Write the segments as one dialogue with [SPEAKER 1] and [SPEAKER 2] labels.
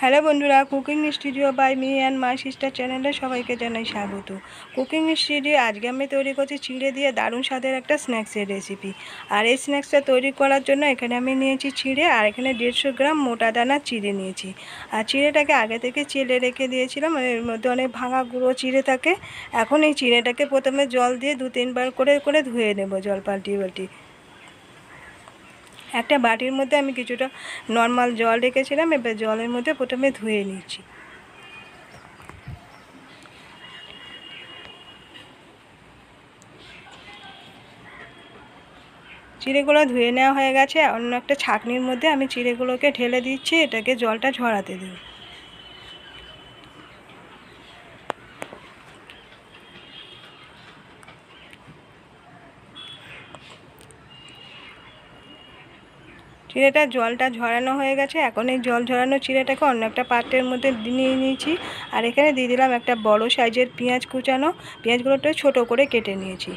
[SPEAKER 1] hello বন্ধুরা cooking studio by me and my sister চ্যানেলে সবাইকে জানাই স্বাগত কুকিং স্টুডিও আজকে আমি তৈরি করছি চিড়ে দিয়ে দারুণ স্বাদের একটা স্ন্যাক্সের রেসিপি আর এই স্ন্যাক্সটা তৈরি করার জন্য এখানে আমি নিয়েছি চিড়ে আর এখানে দেড়শো গ্রাম মোটা দানা চিড়ে নিয়েছি আর চিড়েটাকে আগে থেকে চেলে রেখে দিয়েছিলাম এর মধ্যে অনেক ভাঙা গুঁড়ো চিড়ে থাকে এখন এই চিড়েটাকে প্রথমে জল দিয়ে দু তিনবার করে করে ধুয়ে নেব জল পাল্টি পাল্টি একটা বাটির মধ্যে আমি কিছুটা নর্মাল জল রেখেছিলাম এবার জলের মধ্যে প্রথমে ধুয়ে নিচ্ছি চিড়েগুলো ধুয়ে নেওয়া হয়ে গেছে অন্য একটা ছাকনির মধ্যে আমি চিড়েগুলোকে ঢেলে দিচ্ছি এটাকে জলটা ঝরাতে দিই চিড়েটা জলটা ঝরানো হয়ে গেছে এখন এই জল ঝরানো চিড়েটাকে অন্য একটা পাত্রের মধ্যে নিয়ে নিয়েছি আর এখানে দিয়ে দিলাম একটা বড় সাইজের পেঁয়াজ কুচানো পেঁয়াজগুলোটা ছোট করে কেটে নিয়েছি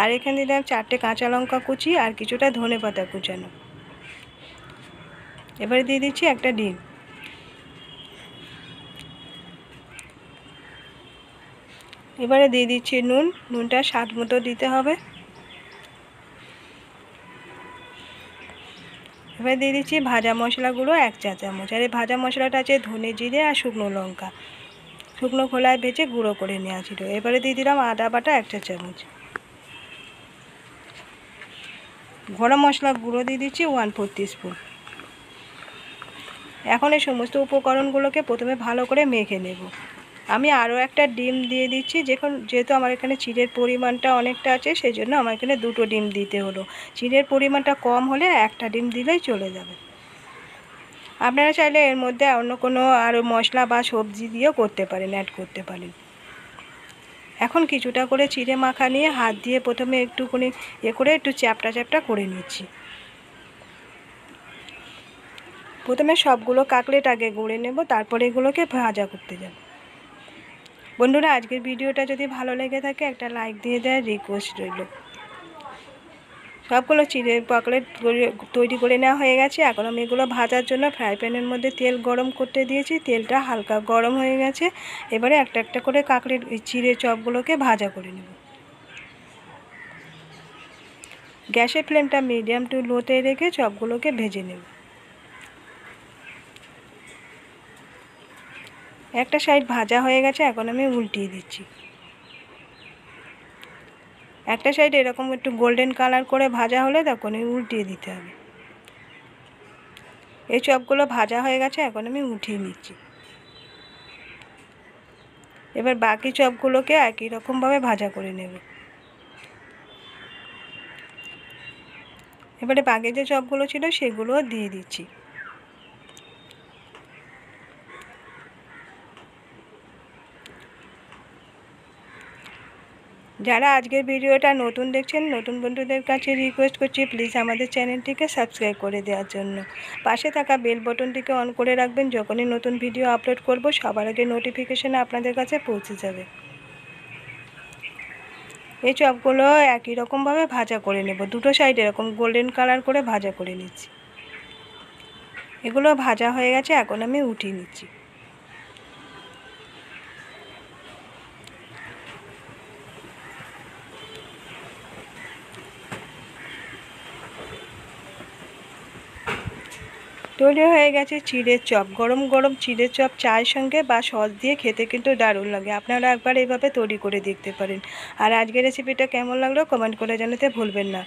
[SPEAKER 1] আর এখানে দিলাম চারটে কাঁচা লঙ্কা কুচি আর কিছুটা ধনে পাতা কুচানো এবারে দিয়ে দিচ্ছি একটা ডিম এবারে দিয়ে দিচ্ছি নুন নুনটা স্বাদ মতো দিতে হবে এবার দিয়ে দিচ্ছি ভাজা মশলা গুঁড়ো এক চা চামচ আর এই ভাজা মশলাটা আছে ধনে জিরে আর শুকনো লঙ্কা শুকনো খোলায় ভেজে গুঁড়ো করে নেওয়া ছিল এবারে দিয়ে দিলাম আদা বাটা এক চা চামচ গরম মশলা গুঁড়ো দিয়ে দিচ্ছি ওয়ান ফোর স্পুন এখন এই সমস্ত উপকরণগুলোকে প্রথমে ভালো করে মেখে নেব আমি আরও একটা ডিম দিয়ে দিচ্ছি যেখন যেহেতু আমার এখানে চিড়ের পরিমাণটা অনেকটা আছে সেই জন্য আমার এখানে দুটো ডিম দিতে হলো চিড়ের পরিমাণটা কম হলে একটা ডিম দিলেই চলে যাবে আপনারা চাইলে এর মধ্যে অন্য কোনো আরও মশলা বা সবজি দিয়েও করতে পারেন অ্যাড করতে পারেন এখন কিছুটা করে চিড়ে মাখা নিয়ে হাত দিয়ে প্রথমে একটুখানি এ করে একটু চ্যাপটা চ্যাপটা করে নিচ্ছি প্রথমে সবগুলো কাকলেট আগে গুঁড়ে নেব তারপরে এগুলোকে ভাজা করতে যাব বন্ধুরা আজকের ভিডিওটা যদি ভালো লেগে থাকে একটা লাইক দিয়ে দেয় রিকোয়েস্ট রইল সবগুলো চিড়ে পকলেট তৈরি করে নেওয়া হয়ে গেছে এখন আমি এগুলো ভাজার জন্য ফ্রাই প্যানের মধ্যে তেল গরম করতে দিয়েছি তেলটা হালকা গরম হয়ে গেছে এবারে একটা একটা করে কাঁকড়ের চিড়ে চপগুলোকে ভাজা করে নেব গ্যাসের ফ্লেমটা মিডিয়াম টু লোতে রেখে চপগুলোকে ভেজে নেব একটা সাইড ভাজা হয়ে গেছে এখন আমি উল্টিয়ে দিচ্ছি একটা সাইড এরকম একটু গোল্ডেন কালার করে ভাজা হলে আমি উল্টিয়ে দিতে হবে এই চপগুলো ভাজা হয়ে গেছে এখন আমি উঠিয়ে নিচ্ছি এবার বাকি চপগুলোকে একই রকমভাবে ভাজা করে নেব এবারে বাকি যে চপগুলো ছিল সেগুলো দিয়ে দিচ্ছি যারা আজকের ভিডিওটা নতুন দেখছেন নতুন বন্ধুদের কাছে রিকোয়েস্ট করছি প্লিজ আমাদের চ্যানেলটিকে সাবস্ক্রাইব করে দেওয়ার জন্য পাশে থাকা বেল বটনটিকে অন করে রাখবেন যখনই নতুন ভিডিও আপলোড করব সবার আগে নোটিফিকেশান আপনাদের কাছে পৌঁছে যাবে এই চপগুলো একই রকমভাবে ভাজা করে নেব দুটো সাইড এরকম গোল্ডেন কালার করে ভাজা করে নিচ্ছি এগুলো ভাজা হয়ে গেছে এখন আমি উঠিয়ে নিচ্ছি তৈরি হয়ে গেছে চিড়ের চপ গরম গরম চিড়ের চপ চায়ের সঙ্গে বা সস দিয়ে খেতে কিন্তু দারুণ লাগে আপনারা একবার এইভাবে তৈরি করে দেখতে পারেন আর আজকের রেসিপিটা কেমন লাগলো কমেন্ট করে জানাতে ভুলবেন না